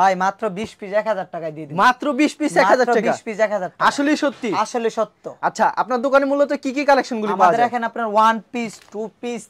ভাই মাত্র পিস টাকায় দিয়ে দিন মাত্র পিস টাকা পিস আসলে সত্যি আসলে সত্য আচ্ছা আপনার দোকানে মূলত কি কি কালেকশন পাওয়া যায় আপনার পিস পিস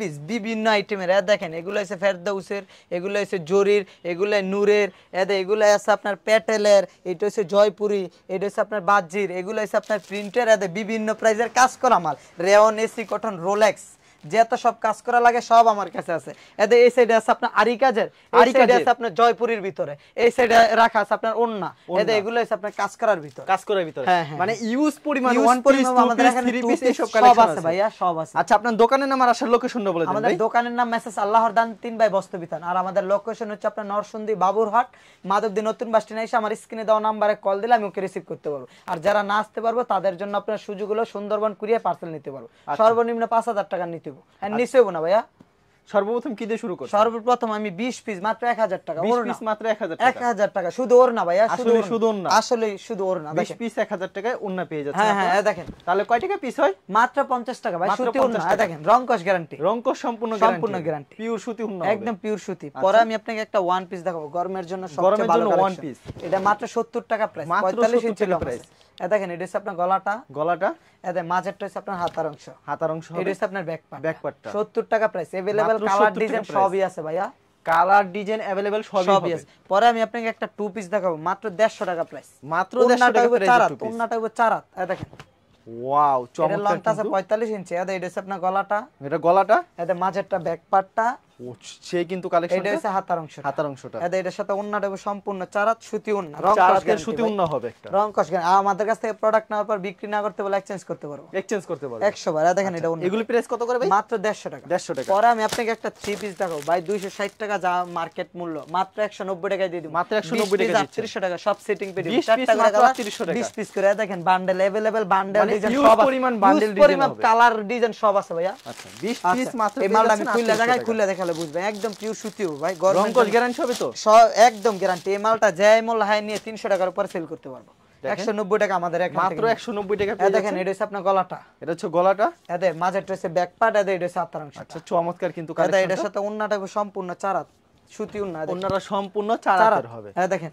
পিস বিভিন্ন আইটেমের দেখেন এগুলো আছে ফেরদাউসের এগুলো আছে জরির এগুলো নূরের এদের এগুলো আছে আপনার প্যাটেলের এটা হচ্ছে জয়পুরি এটা হচ্ছে আপনার বাজির এগুলো আছে আপনার প্রিন্টের এদের বিভিন্ন প্রাইজের কাজ করা মাল রেওন এসি কটন রোলেক্স যেহেতু সব কাজ করা লাগে সব আমার কাছে আছে এতে এই সাইডে আছে আপনার আরি কাজের আরি কাজে আছে আপনার জয়পুরের ভিতরে এই সাইডে রাখা আছে আপনার ওন্না এতে এগুলো আছে আপনার কাজ করার ভিতরে কাজ করার ভিতরে হ্যাঁ, হ্যাঁ। মানে ইউজ পরিমাণ ওয়ান পরিমাণ আমাদের এখানে থ্রি পিস সব কালেকশন আছে ভাইয়া সব আছে আচ্ছা আপনার দোকানের নাম আর আসার লোকেশন বলে দিন আমাদের দোকানের নাম মেসেজ আল্লাহর দান তিন ভাই বস্তবিতান আর আমাদের লোকেশন হচ্ছে আপনার নরসুন্দি বাবুরহাট মাধবদী নতুন বাস স্ট্যান্ডে এসে আমার স্ক্রিনে দেওয়া নাম্বারে কল দিলে আমি ওকে রিসিভ করতে পারবো আর যারা না আসতে পারবো তাদের জন্য আপনার সুযোগগুলো সুন্দরবন কুরিয়ে পার্সেল নিতে পারবো আচ্ছা। সর্বনিম্ন পাঁচ হাজার টাকা নিতে నెగిటివ్ అన్ని సేవ్ ఉన్నావయ్యా সর্বপ্রথম কি দিয়ে শুরু করছো সর্বপ্রথম আমি 20 পিস মাত্র 1000 টাকা 20 পিস মাত্র 1000 টাকা 1000 টাকা শুধু ওর না ভাই আসলে শুধু ওর না আসলে শুধু ওর না 20 পিস 1000 টাকায় ওর না পেয়ে যাচ্ছে হ্যাঁ হ্যাঁ দেখেন তাহলে কয় টাকা পিস হয় মাত্র 50 টাকা ভাই সুতি ওর ওন্না দেখেন রংকশ গ্যারান্টি রংকশ সম্পূর্ণ গ্যারান্টি সম্পূর্ণ গ্যারান্টি পিওর সুতি ওর না একদম পিওর সুতি আচ্ছা। পরে আমি আপনাকে একটা ওয়ান পিস দেখাবো গরমের জন্য সবচেয়ে ভালো গরমের জন্য ওয়ান পিস এটা মাত্র 70 টাকা প্রাইস 45 ইঞ্চি প্রাইস এই দেখেন এটা হচ্ছে আপনার গলাটা গলাটা এতে মাঝেরটা হচ্ছে আপনার হাতার অংশ হাতার অংশ এটা হচ্ছে আপনার ব্যাক পার্ট ব্যাক পার্টটা 70 টাকা প্রাইস अवेलेबल কালার ডিজাইন সবই সবই আছে পরে আমি আপনাকে একটা টু পিস দেখাবো মাত্র 150 টাকা প্রাইস মাত্র 150 টাকা প্রাইস চারাত ওন্নাটা হবে চারাত এই দেখেন ওয়াও চমৎকার এটা লংটা আছে 45 ইঞ্চি এটা এটা আপনার গলাটা এটা গলাটা এটা মাঝেরটা ব্যাক পার্টটা সে কিন্তু কালেকশন এটা হচ্ছে হাতার অংশ হাতার অংশটা এটা এটার সাথে ওন্নাটা হবে সম্পূর্ণ চারাত সুতি ওন্না রং কষের সুতি ওন্না হবে একটা রং কষ আমাদের কাছ থেকে প্রোডাক্ট নেওয়ার পর বিক্রি না করতে বলে এক্সচেঞ্জ করতে পারবো এক্সচেঞ্জ করতে পারবো 100 বার দেখেন আচ্ছা, এটা ওন্না এগুলি প্রাইস কত করে ভাই মাত্র 150 টাকা 150 টাকা পরে আমি আপনাকে একটা থ্রি পিস দেখাবো ভাই 260 টাকা যা মার্কেট মূল্য মাত্র 190 টাকায় দিয়ে দিব মাত্র 190 টাকা 300 টাকা সব সেটিং পে দিব 4 টাকা মাত্র 300 টাকা 20 পিস করে দেখেন বান্ডেল अवेलेबल বান্ডেল ডিজাইন সব পরিমাণ বান্ডেল ডিজাইন পরিমাণ কালার ডিজাইন সব আছে ভাইয়া আচ্ছা 20 পিস আচ্ছা, মাত্র এই মালটা আমি খুলে দেখাই খুলে দেখাই তাহলে বুঝবেন একদম পিওর সুতিও ভাই রংকশ গ্যারান্টি হবে তো একদম গ্যারান্টি এই মালটা যাই মূল্য হাই নিয়ে 300 টাকার উপর সেল করতে পারবো 190 টাকা আমাদের এক মাত্র 190 টাকা এই দেখেন এটা হচ্ছে আপনার গলাটা এটা হচ্ছে গলাটা এদের মাঝেরটা হচ্ছে ব্যাক পার্ট এদের এটা হচ্ছে আত্তারাংশ আচ্ছা চমৎকার কিন্তু কালেকশন এটা সাথে ওন্নাটা সম্পূর্ণ চারাত সুতি ওন্না ওন্নাটা সম্পূর্ণ চারাতের হবে হ্যাঁ দেখেন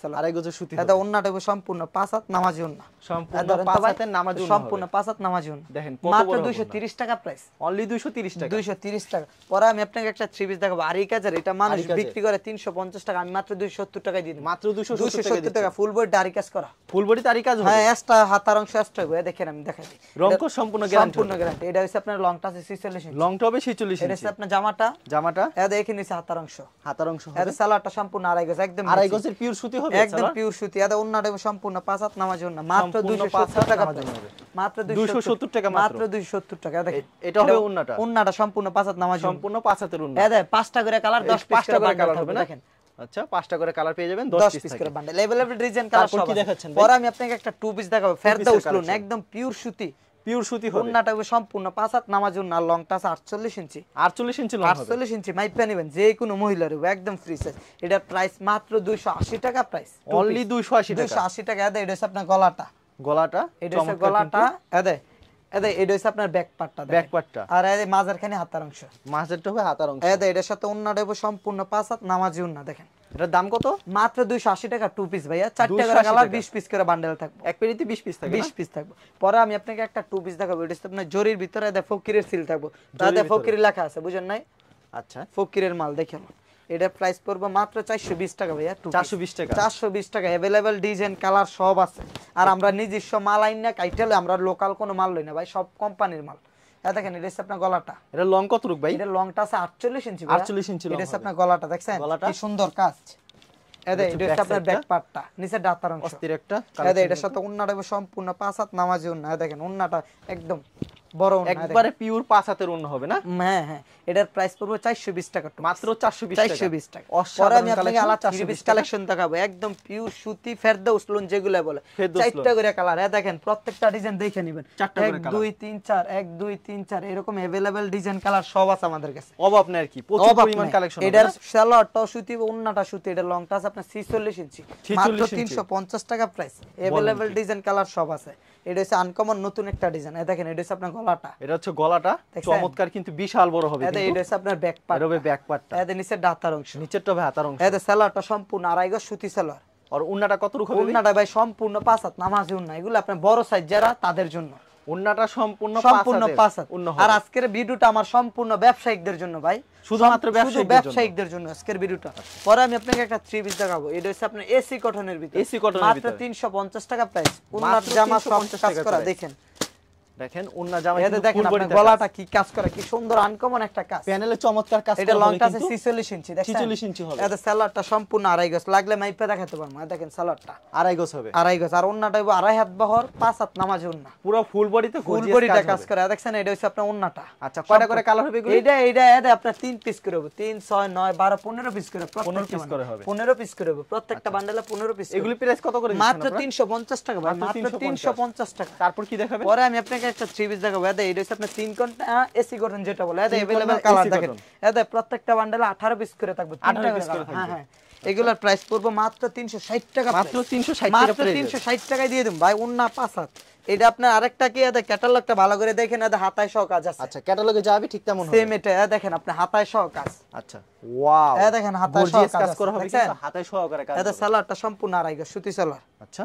ফুল বডি কাজ করা ফুল হ্যাঁ, দেখেন আমি দেখাই সম্পূর্ণ গ্যারান্টি সম্পূর্ণ এটা হইছে আপনার লংটা আছে 46 হচ্ছে আপনার জামাটা জামাটা এটা দেখে নিছে হাতার অংশ হাতার অংশ এটা সালাটা সম্পূর্ণ আড়াই গজ একদম আড়াই গজের পিওর সুতি হবে একদম পিওর সুতি এটা ওন্নাটা সম্পূর্ণ পাঁচ হাত জন্য মাত্র 270 টাকা মাত্র 270 টাকা মাত্র 270 টাকা দেখেন এটা হবে সম্পূর্ণ পাঁচ হাত জন্য সম্পূর্ণ পাঁচ হাতের ওন্না করে কালার 10 করে কালার হবে দেখেন আচ্ছা পাঁচটা করে কালার পেয়ে যাবেন 10 পিস করে বান্ডেল কালার সব পরে আমি আপনাকে একটা টু পিস দেখাবো লোন একদম পিওর সুতি পিওর সুতি হবে ওন্নাটা হবে সম্পূর্ণ পাঁচ হাত নামাজ ওন্না লংটা আছে 48 ইঞ্চি 48 ইঞ্চি লং 48 ইঞ্চি মাইপা নেবেন যে কোনো মহিলার হবে একদম ফ্রি সাইজ এটার প্রাইস মাত্র 280 টাকা প্রাইস অনলি 280 টাকা 280 টাকা এদে এটা হচ্ছে আপনার গলাটা গলাটা এটা হচ্ছে গলাটা এদে এদে এটা হচ্ছে আপনার ব্যাক পার্টটা ব্যাক পার্টটা আর এদে মাঝারখানে হাতার অংশ মাঝারটা হবে হাতার অংশ এদে এটার সাথে ওন্নাটা হবে সম্পূর্ণ পাঁচ হাত নামাজি ওন্না দেখেন এটার দাম কত মাত্র 280 টাকা টু পিস ভাইয়া 4 টাকা কালার 20 পিস করে বান্ডেল থাকবে এক পেরিতে 20 পিস থাকবে 20 পিস থাকবে পরে আমি আপনাকে একটা টু পিস দেখাবো এটা আপনার জরির ভিতরে দা ফকিরের সিল থাকবে লেখা আছে নাই আচ্ছা ফকিরের মাল দেখেন এটা প্রাইস পড়বে মাত্র 420 টাকা ভাইয়া 420 টাকা 420 টাকা अवेलेबल ডিজাইন কালার সব আছে আর আচ্ছা। আমরা নিজস্ব মাল আইন না কাইটালে আমরা লোকাল কোনো মাল লই না ভাই সব কোম্পানির মাল হ্যাঁ, দেখেন এটা আপনার গলাটা এটা লং কত ভাই এটা লংটা আছে আটচল্লিশ ইঞ্চি আটচল্লিশ ইঞ্চি এটা আপনার গলাটা দেখছেন গলাটা সুন্দর কাজ আপনার নিচে অস্থির একটা এটার সাথে সম্পূর্ণ পাঁচ দেখেন একদম বড় হ্যাঁ, হ্যাঁ। আমাদের কাছে সুতি সুতি আপনার ইঞ্চি তিনশো পঞ্চাশ টাকা প্রাইস अवेलेबल ডিজাইন কালার সব আছে এটা হচ্ছে আনকমন নতুন একটা ডিজাইন দেখেন এটা হচ্ছে আপনার গলাটা এটা হচ্ছে গলাটা চমৎকার কিন্তু বিশাল বড় হবে এটা এটা হচ্ছে আপনার ব্যাক পার্ট হবে ব্যাক পার্টটা এটা নিচে দাতার অংশ নিচেরটা হাতার অংশ এটা সম্পূর্ণ আড়াই সুতি সেলার আর উন্নাটা কত রকম উন্নাটা ভাই সম্পূর্ণ পাঁচ হাত নামাজ উন্না এগুলো আপনার বড় সাইজ যারা তাদের জন্য উন্নাটা সম্পূর্ণ সম্পূর্ণ পাঁচা আর আজকের ভিডিওটা আমার সম্পূর্ণ ব্যবসায়িকদের জন্য ভাই শুধুমাত্র ব্যবসায়িকদের জন্য আজকের ভিডিওটা পরে আমি আপনাকে একটা থ্রি পিস দেখাবো এটা হচ্ছে আপনার এসি কটনের ভিতরে এসি কটনের মাত্র 350 টাকা প্রাইস উন্নাত জামা সব কাজ দেখেন দেখেন ওন্না জামা এতে দেখেন আপনার গলাটা কি কাজ করা কি সুন্দর আনকমন একটা কাজ প্যানেলে চমৎকার কাজ এটা লংটা আছে 46 ইঞ্চি দেখেন 46 ইঞ্চি হবে এতে সালোয়ারটা সম্পূর্ণ আড়াই গজ লাগলে মাইপে দেখাতে পারবো দেখেন সালোয়ারটা আড়াই গজ হবে আড়াই গজ আর ওন্নাটা হবে আড়াই হাত বহর পাঁচ হাত নামাজ ওন্না পুরো ফুল বডিতে ফুল বডিটা কাজ করা দেখেন এটা হচ্ছে আপনার ওন্নাটা আচ্ছা কয়টা করে কালার হবে এগুলো এটা এটা আপনার 3 পিস করে হবে 3 6 9 12 15 পিস করে 15 পিস করে হবে 15 পিস করে হবে প্রত্যেকটা বান্ডেলে 15 পিস এগুলি প্রাইস কত করে মাত্র 350 টাকা মাত্র 350 টাকা তারপর কি দেখাবেন পরে আমি আপনাকে একটা থ্রি পিস দেখাবো এতে এটা হচ্ছে আপনার তিন কোনটা এসি কটন যেটা বলে এতে अवेलेबल কালার দেখেন এতে প্রত্যেকটা বান্ডেলে 18 পিস করে থাকবে 18 পিস করে থাকবে হ্যাঁ, হ্যাঁ এগুলোর প্রাইস পড়বো মাত্র 360 টাকা মাত্র 360 টাকা মাত্র 360 টাকায় দিয়ে দিম ভাই ওন্না পাঁচ এটা আপনার আরেকটা কি এটা ক্যাটালগটা ভালো করে দেখেন এটা হাতায় সহ কাজ আছে আচ্ছা ক্যাটালগে যাবে ঠিক তেমন হবে সেম এটা দেখেন আপনি হাতায় সহ কাজ আচ্ছা ওয়াও এটা দেখেন হাতায় সহ কাজ করা হবে হাতায় সহ করা কাজ এটা সালোয়ারটা সম্পূর্ণ আড়াইগা সুতি সালোয়ার আচ্ছা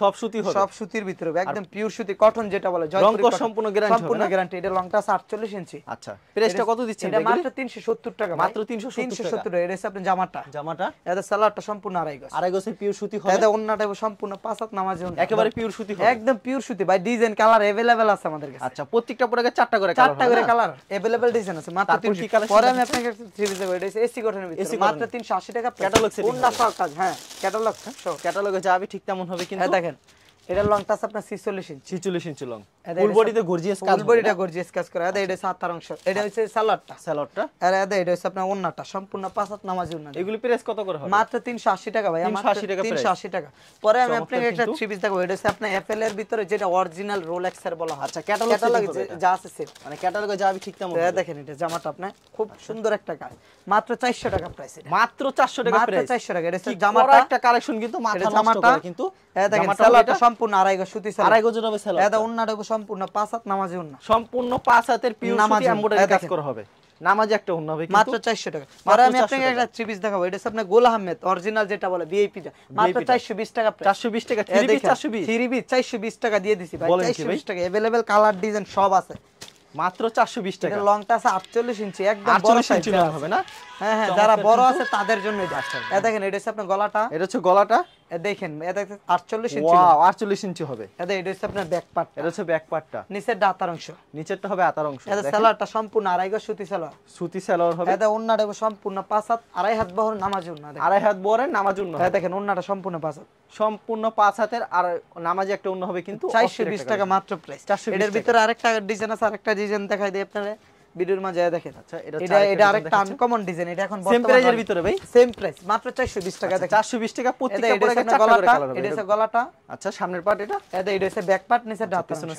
সব সুতি হবে সব সুতির ভিতরে হবে একদম পিওর সুতি কটন যেটা বলে জয়পুরি সম্পূর্ণ গ্যারান্টি সম্পূর্ণ গ্যারান্টি এটা লংটা 48 ইঞ্চি আচ্ছা প্রাইসটা কত দিচ্ছেন এটা মাত্র 370 টাকা মাত্র 370 টাকা এটা হচ্ছে জামাটা জামাটা এটা সালোয়ারটা সম্পূর্ণ আড়াই গজ আড়াই গজের পিওর সুতি হবে এটা ওন্নাটা সম্পূর্ণ পাঁচ হাত নামাজে ওন্না একেবারে পিওর সুতি হবে একদম পিওর সুতি ভাই ডিজাইন কালার अवेलेबल আছে আমাদের কাছে আচ্ছা প্রত্যেকটা পরে চারটা করে চারটা করে কালার अवेलेबल ডিজাইন আছে মাত্র 300 কালার পরে আমি আপনাকে থ্রি দেব এটা এসি কটনের ভিতরে মাত্র 380 টাকা ক্যাটালগ সেট ওন্না সহ কাজ হ্যাঁ ক্যাটালগ সহ ক্যাটালগে যা ঠিক তেমন হবে কিন্তু হ্যাঁ, দেখেন এটার লং টাচ আপনার 46 ইঞ্চি 46 ইঞ্চি লং খুব সুন্দর একটা কাজ মাত্র চারশো টাকা প্রাইস মাত্র চারশো টাকা প্রাইস টাকা এটা একটা কালেকশন কিন্তু জামাটা কিন্তু সম্পূর্ণ আড়াই গজ সুতি সালোয়ার আড়াই গজ হবে সম্পূর্ণ পাঁচ হাত নামাজে উন্না সম্পূর্ণ পাঁচ হাতের পিওর নামাজ এমব্রয়ডারি কাজ করা হবে নামাজে একটা উন্না হবে মাত্র 400 টাকা আর আমি আপনাকে একটা থ্রি পিস দেখাবো এটা আপনার গোল আহমেদ অরিজিনাল যেটা বলে ভিআইপি যা মাত্র 420 টাকা 420 টাকা থ্রি পিস 420 থ্রি পিস 420 টাকা দিয়ে দিছি ভাই 420 টাকা अवेलेबल কালার ডিজাইন সব আছে মাত্র 420 টাকা লংটা আছে 48 ইঞ্চি একদম বড় সাইজ হবে না হ্যাঁ, হ্যাঁ, যারা বড় আছে তাদের জন্য এটা দেখেন এটা আপনার গলাটা এটা হচ্ছে গলাটা দেখেন ইঞ্চি হবে সম্পূর্ণ পাঁচ হাত আড়াই হাত বহর নামাজ আড়াই হাত বহরের নামাজ দেখেন সম্পূর্ণ পাঁচ হাত সম্পূর্ণ পাঁচ হাতের আর একটা হবে কিন্তু টাকা মাত্র প্রাইস এর ভিতরে আরেকটা ডিজাইন আছে আরেকটা ডিজাইন দেখাই দিই আপনারা ভিডিওর মাঝে দেখেন আচ্ছা এটা এটা আরেকটা আনকমন ডিজাইন এটা এখন সেম প্রাইজের ভিতরে ভাই সেম প্রাইস মাত্র 420 টাকা আচ্ছা, দেখেন 420 টাকা প্রত্যেকটা পরে একটা গলাটা এটা হচ্ছে গলাটা আচ্ছা সামনের পার্ট এটা এটা এটা হচ্ছে ব্যাক পার্ট নিচে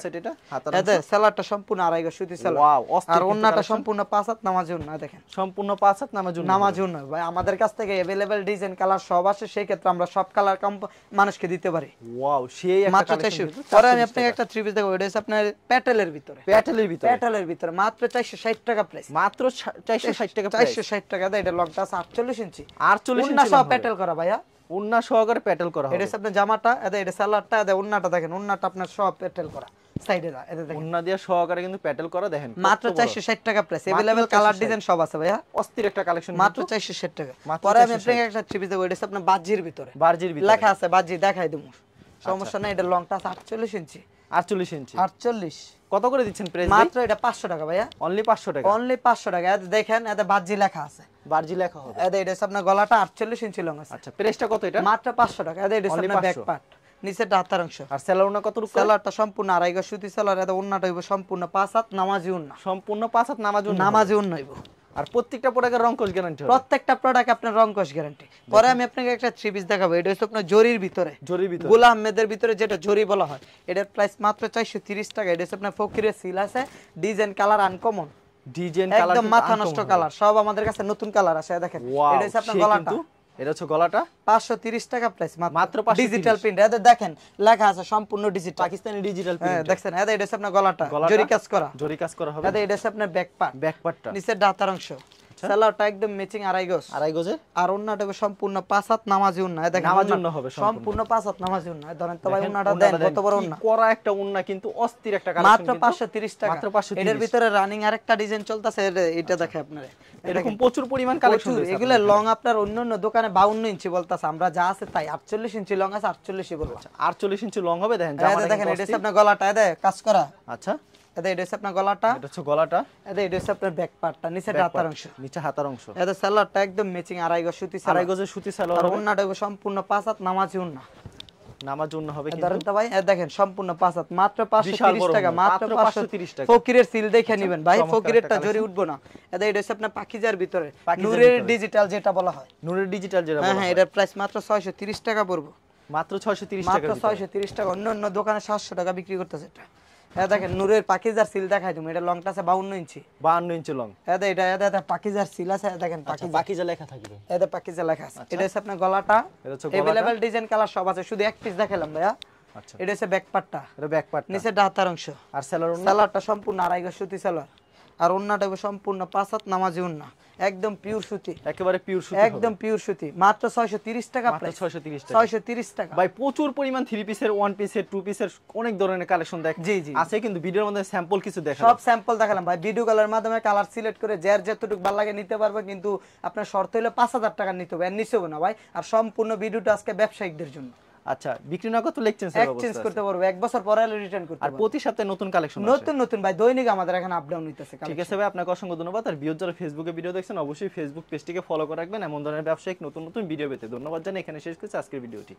সেট এটা হাতার এটা সেলারটা সম্পূর্ণ সুতি সেলার ওয়াও আর সম্পূর্ণ না দেখেন সম্পূর্ণ ভাই আমাদের কাছ থেকে अवेलेबल ডিজাইন কালার সব আসে সেই ক্ষেত্রে আমরা সব কালার মানুষকে দিতে পারি ওয়াও সেই মাত্র পরে আমি আপনাকে একটা থ্রি পিস দেখাবো এটা হচ্ছে আপনার প্যাটেলের ভিতরে প্যাটেলের ভিতরে প্যাটেলের ভিতরে মাত্র 400 সব আছে ভাইয়া অস্থির একটা কালেকশন মাত্র 460 টাকা পরে আপনার বাজির ভিতরে বাজির লেখা আছে বাজি দেখাই দেব আচ্ছা। সমস্যা নাই এটা লংটা আটচল্লিশ ইঞ্চি আটচল্লিশ ইঞ্চি আটচল্লিশ কত করে দিচ্ছেন প্রাইস মাত্র এটা 500 টাকা ভাইয়া অনলি 500 টাকা অনলি 500 টাকা এতে দেখেন এতে বাজি লেখা আছে বাজি লেখা হবে এতে এটা আপনার গলাটা 48 ইঞ্চি লং আছে আচ্ছা প্রাইসটা কত এটা মাত্র 500 টাকা এতে এটা আপনার ব্যাক পার্ট নিচে হাতার অংশ আর সেলারটা কত রূপ সেলারটা সম্পূর্ণ আড়াইগা সুতি সেলার এটা ওন্নাটা হইব সম্পূর্ণ পাঁচ হাত নামাজি ওন্না সম্পূর্ণ পাঁচ হাত নামাজি ওন্না নামাজি ওন্না হইব আর প্রত্যেকটা প্রোডাক্টের রং কোষ গ্যারান্টি প্রত্যেকটা প্রোডাক্ট আপনার রং কোষ গ্যারান্টি পরে আমি আপনাকে একটা থ্রি পিস দেখাবো এটা হচ্ছে আপনার জরির ভিতরে জরির ভিতরে গোলা আহমেদের ভিতরে যেটা জরি বলা হয় এটার প্রাইস মাত্র 430 টাকা এটা হচ্ছে আপনার ফকিরের সিল আছে design colour uncommon design colour একদম মাথা নষ্ট কালার সব আমাদের কাছে নতুন কালার আছে দেখেন এটা হচ্ছে আপনার গলাটা এটা হচ্ছে গলাটা 530 টাকা প্রাইস মাত্র ডিজিটাল প্রিন্ট এটা দেখেন লেখা আছে সম্পূর্ণ ডিজিটাল পাকিস্তানি ডিজিটাল প্রিন্ট দেখেন এটা এটা আপনার গলাটা জরি কাজ করা জরি কাজ করা হবে এটা এটা আপনার ব্যাক পার্ট ব্যাক পার্টটা নিচের দাতার অংশ আচ্ছা। রানিং আরেকটা ডিজাইন চলতেছে আচ্ছা। এটা দেখে আপনারা এরকম প্রচুর পরিমাণ কালেকশন এগুলো লং আপনার অন্য অন্য দোকানে 52 ইঞ্চি বলতাছে আমরা যা আছে তাই আটচল্লিশ ইঞ্চি লং আছে আচ্ছা, আটচল্লিশ ই বলবো 48 ইঞ্চি লং হবে দেখেন জামা দেখেন আপনার গলাটা দেয় কাজ করা আচ্ছা এটা উঠবো না এটা হচ্ছে আপনার পাখিজার ভিতরে নুরের ডিজিটাল যেটা বলা হয় নুরের ডিজিটাল যেটা হ্যাঁ, হ্যাঁ, এটার প্রাইস মাত্র 630 টাকা পড়বো মাত্র 630 টাকা টাকা অন্য অন্য দোকানে সাতশো টাকা বিক্রি করতেছে এটা হ্যাঁ দেখেন নূরের পাকিজার সিল দেখাই তুমি এটা লংটা আছে ইঞ্চি ইঞ্চি লং হ্যাঁ, এটা এটা এটা পাকিজার সিল আছে হ্যাঁ, দেখেন আচ্ছা, লেখা থাকবে এটা হ্যাঁ, লেখা আছে আচ্ছা। এটা হচ্ছে আপনার গলাটা এটা হচ্ছে ডিজাইন কালার সব আছে শুধু এক পিস দেখালাম ভাইয়া আচ্ছা এটা হচ্ছে ব্যাক পার্টটা এটা ব্যাক পার্ট নিচে ডাতার অংশ আর সেলার সেলারটা সম্পূর্ণ আড়াই সুতি সেলার আর ওন্নাটা সম্পূর্ণ পাঁচাত নামাজি ওন্না একদম পিওর সুতি একেবারে পিওর সুতি একদম পিওর সুতি মাত্র 630 টাকা প্রাইস 630 টাকা 630 টাকা ভাই প্রচুর পরিমাণ থ্রি পিসের ওয়ান পিসের টু পিসের অনেক ধরনের কালেকশন দেখ জি জি আছে কিন্তু ভিডিওর মধ্যে স্যাম্পল কিছু দেখা সব স্যাম্পল দেখালাম ভাই ভিডিও কালার মাধ্যমে কালার সিলেক্ট করে যার যতটুক ভালো লাগে নিতে পারবে কিন্তু আপনার শর্ত হলো 5000 টাকা নিতে হবে আর নিচেও না ভাই আর সম্পূর্ণ ভিডিওটা আজকে ব্যবসায়ীদের জন্য আচ্ছা বিক্রি না করতে লেগ চেঞ্জ এক্সচেঞ্জ করতে পারবো এক বছর পরে হলে রিটার্ন করতে আর প্রতি সপ্তাহে নতুন কালেকশন নতুন নতুন ভাই দৈনিক আমাদের এখানে আপ ডাউন হইতেছে ঠিক আছে ভাই আপনাকে অসংখ্য ধন্যবাদ আর বিয়োজ যারা ফেসবুকে ভিডিও দেখছেন অবশ্যই ফেসবুক পেজটিকে ফলো করে রাখবেন এমন ধরনের ব্যবসায়িক নতুন নতুন ভিডিও পেতে ধন্যবাদ জানাই এখানে শেষ করছি আজকের ভিডিওটি